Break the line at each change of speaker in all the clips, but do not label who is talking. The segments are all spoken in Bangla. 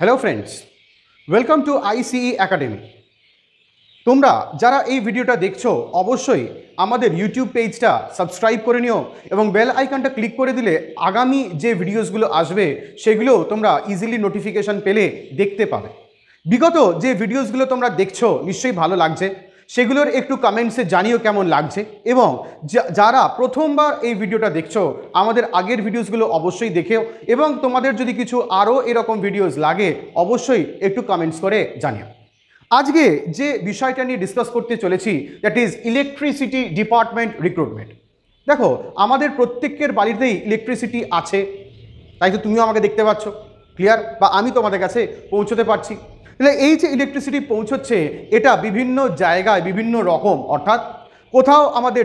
hello friends welcome to ICE academy তোমরা যারা এই ভিডিওটা দেখছো অবশ্যই আমাদের ইউটিউব পেজটা সাবস্ক্রাইব করে নিও এবং বেল আইকনটা ক্লিক করে দিলে আগামী যে ভিডিওসগুলো আসবে সেগুলো তোমরা ইজিলি নোটিফিকেশান পেলে দেখতে পাবে বিগত যে ভিডিওসগুলো তোমরা দেখছো নিশ্চয়ই ভালো লাগছে সেগুলোর একটু কমেন্টসে জানিও কেমন লাগছে এবং যারা প্রথমবার এই ভিডিওটা দেখছো আমাদের আগের ভিডিওসগুলো অবশ্যই দেখেও এবং তোমাদের যদি কিছু আরও এরকম ভিডিওস লাগে অবশ্যই একটু কমেন্টস করে জানিও আজকে যে বিষয়টা নিয়ে ডিসকাস করতে চলেছি that is electricity department recruitment দেখো আমাদের প্রত্যেকের বাড়িতেই ইলেকট্রিসিটি আছে তাই তো তুমিও আমাকে দেখতে পাচ্ছ ক্লিয়ার বা আমি তোমাদের কাছে পৌঁছতে পারছি তাহলে এই যে ইলেকট্রিসিটি পৌঁছচ্ছে এটা বিভিন্ন জায়গায় বিভিন্ন রকম অর্থাৎ কোথাও আমাদের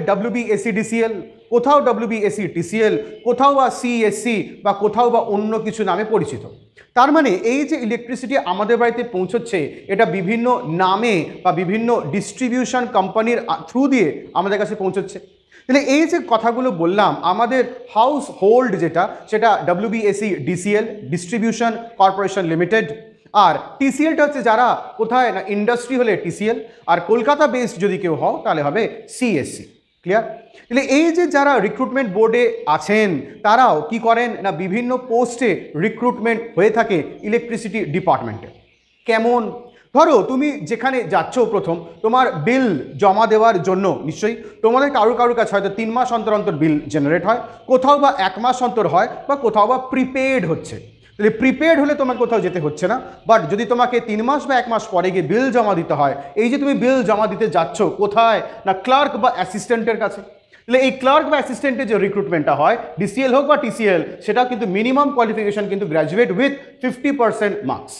ডিসিএল কোথাও এসি টিসিএল কোথাও বা সিএসসি বা কোথাও বা অন্য কিছু নামে পরিচিত তার মানে এই যে ইলেকট্রিসিটি আমাদের বাড়িতে পৌঁছচ্ছে এটা বিভিন্ন নামে বা বিভিন্ন ডিস্ট্রিবিউশন কোম্পানির থ্রু দিয়ে আমাদের কাছে পৌঁছচ্ছে তাহলে এই যে কথাগুলো বললাম আমাদের হাউস হোল্ড যেটা সেটা WBSEDCL distribution corporation limited আর টিসিএলটা হচ্ছে যারা কোথায় না ইন্ডাস্ট্রি হলে টিসিএল আর কলকাতা বেসড যদি কেউ হও তাহলে হবে সিএসসি ক্লিয়ার তাহলে এই যে যারা রিক্রুটমেন্ট বোর্ডে আছেন তারাও কি করেন না বিভিন্ন পোস্টে রিক্রুটমেন্ট হয়ে থাকে ইলেকট্রিসিটি ডিপার্টমেন্টে কেমন ধরো তুমি যেখানে যাচ্ছ প্রথম তোমার বিল জমা দেওয়ার জন্য নিশ্চয়ই তোমাদের কারোর কারোর কাছে হয়তো তিন মাস অন্তর অন্তর বিল জেনারেট হয় কোথাও বা এক মাস অন্তর হয় বা কোথাও বা প্রিপেড হচ্ছে তাহলে প্রিপেড হলে তোমাকে কোথাও যেতে হচ্ছে না বাট যদি তোমাকে তিন মাস বা এক মাস পরে গিয়ে বিল জমা দিতে হয় এই যে তুমি বিল জমা দিতে যাচ্ছ কোথায় না ক্লার্ক বা অ্যাসিস্ট্যান্টের কাছে তাহলে এই ক্লার্ক বা অ্যাসিস্ট্যান্টের যে রিক্রুটমেন্টটা হয় ডিসিএল হোক বা টিসিএল সেটা কিন্তু মিনিমাম কোয়ালিফিকেশন কিন্তু graduate with fifty percent marks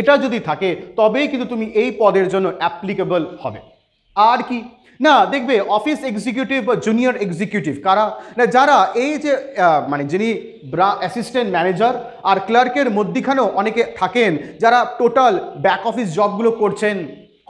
এটা যদি থাকে তবেই কিন্তু তুমি এই পদের জন্য অ্যাপ্লিকেবল হবে আর কি না দেখবে অফিস এক্সিকিউটিভ বা জুনিয়র এক্সিকিউটিভ কারা না যারা এই যে মানে যিনি ব্রা অ্যাসিস্ট্যান্ট ম্যানেজার আর ক্লার্কের মধ্যিখানেও অনেকে থাকেন যারা টোটাল ব্যাক অফিস জবগুলো করছেন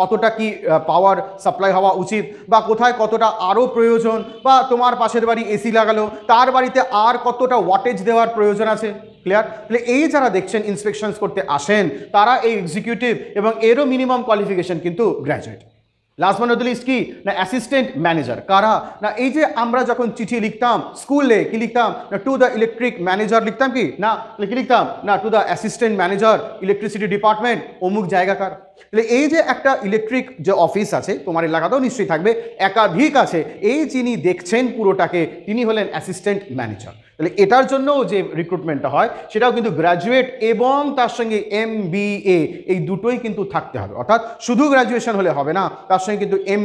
কতটা কি পাওয়ার সাপ্লাই হওয়া উচিত বা কোথায় কতটা আরও প্রয়োজন বা তোমার পাশের বাড়ি এসি লাগালো তার বাড়িতে আর কতটা ওয়াটেজ দেওয়ার প্রয়োজন আছে ক্লিয়ার তাহলে এই যারা দেখছেন ইন্সপেকশনস করতে আসেন তারা এই এক্সিকিউটিভ এবং এরও মিনিমাম কোয়ালিফিকেশন কিন্তু গ্র্যাজুয়েট লাস্ট ওয়ান অফ কি না অ্যাসিস্ট্যান্ট ম্যানেজার কারা না এই যে আমরা যখন চিঠি লিখতাম স্কুলে কি লিখতাম না টু দ্য ইলেকট্রিক ম্যানেজার লিখতাম কি না কি লিখতাম না to the assistant manager electricity department অমুক জায়গাকার তাহলে এই যে একটা ইলেকট্রিক যে অফিস আছে তোমার এলাকাতেও নিশ্চয়ই থাকবে একাধিক আছে এই যিনি দেখছেন পুরোটাকে তিনি হলেন অ্যাসিস্ট্যান্ট ম্যানেজার তাহলে এটার জন্যও যে রিক্রুটমেন্টটা হয় সেটাও কিন্তু গ্র্যাজুয়েট এবং তার সঙ্গে এম এই দুটোই কিন্তু থাকতে হবে অর্থাৎ শুধু গ্র্যাজুয়েশন হলে হবে না তার সঙ্গে কিন্তু এম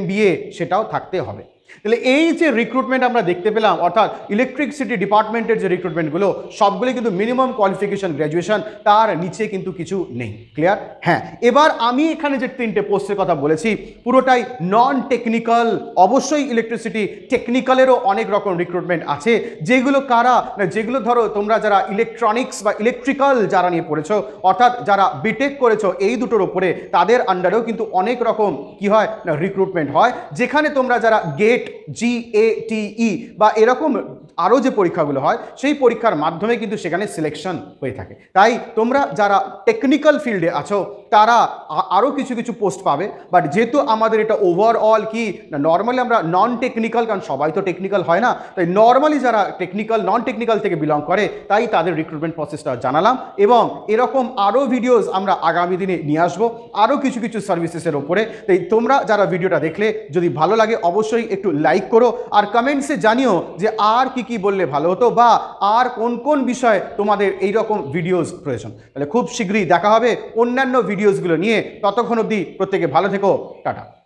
সেটাও থাকতে হবে তাহলে এই যে রিক্রুটমেন্ট আমরা দেখতে পেলাম অর্থাৎ ইলেকট্রিসিটি ডিপার্টমেন্টের যে রিক্রুটমেন্টগুলো সবগুলি কিন্তু মিনিমাম কোয়ালিফিকেশন গ্র্যাজুয়েশন তার নিচে কিন্তু কিছু নেই ক্লিয়ার হ্যাঁ এবার আমি এখানে যে তিনটে পোস্টের কথা বলেছি পুরোটাই নন টেকনিক্যাল অবশ্যই ইলেকট্রিসিটি টেকনিক্যালেরও অনেক রকম রিক্রুটমেন্ট আছে যেগুলো কারা যেগুলো ধরো তোমরা যারা ইলেকট্রনিক্স বা ইলেকট্রিক্যাল যারা নিয়ে পড়েছো অর্থাৎ যারা বিটেক করেছো এই দুটোর ওপরে তাদের আন্ডারেও কিন্তু অনেক রকম কি হয় রিক্রুটমেন্ট হয় যেখানে তোমরা যারা গেট গেট জি এ টি ই বা এরকম আরও যে পরীক্ষাগুলো হয় সেই পরীক্ষার মাধ্যমে কিন্তু সেখানে সিলেকশন হয়ে থাকে তাই তোমরা যারা টেকনিক্যাল ফিল্ডে আছো তারা আরও কিছু কিছু পোস্ট পাবে বাট যেহেতু আমাদের এটা ওভারঅল কি না নর্মালি আমরা নন টেকনিক্যাল কারণ সবাই তো টেকনিক্যাল হয় না তাই নর্মালি যারা টেকনিক্যাল নন টেকনিক্যাল থেকে বিলং করে তাই তাদের রিক্রুটমেন্ট প্রসেসটা জানালাম এবং এরকম আরও ভিডিওস আমরা আগামী দিনে নিয়ে আসবো আরও কিছু কিছু সার্ভিসেসের ওপরে তাই তোমরা যারা ভিডিওটা দেখলে যদি ভালো লাগে অবশ্যই একটু লাইক করো আর কমেন্টসে জানিও যে আর কি কি বললে ভালো হতো বা আর কোন কোন বিষয়ে তোমাদের এই রকম ভিডিওস প্রয়োজন তাহলে খুব শীঘ্রই দেখা হবে অন্যান্য ভিডিওসগুলো নিয়ে ততক্ষণ অবধি প্রত্যেকে ভালো থেকো টাটা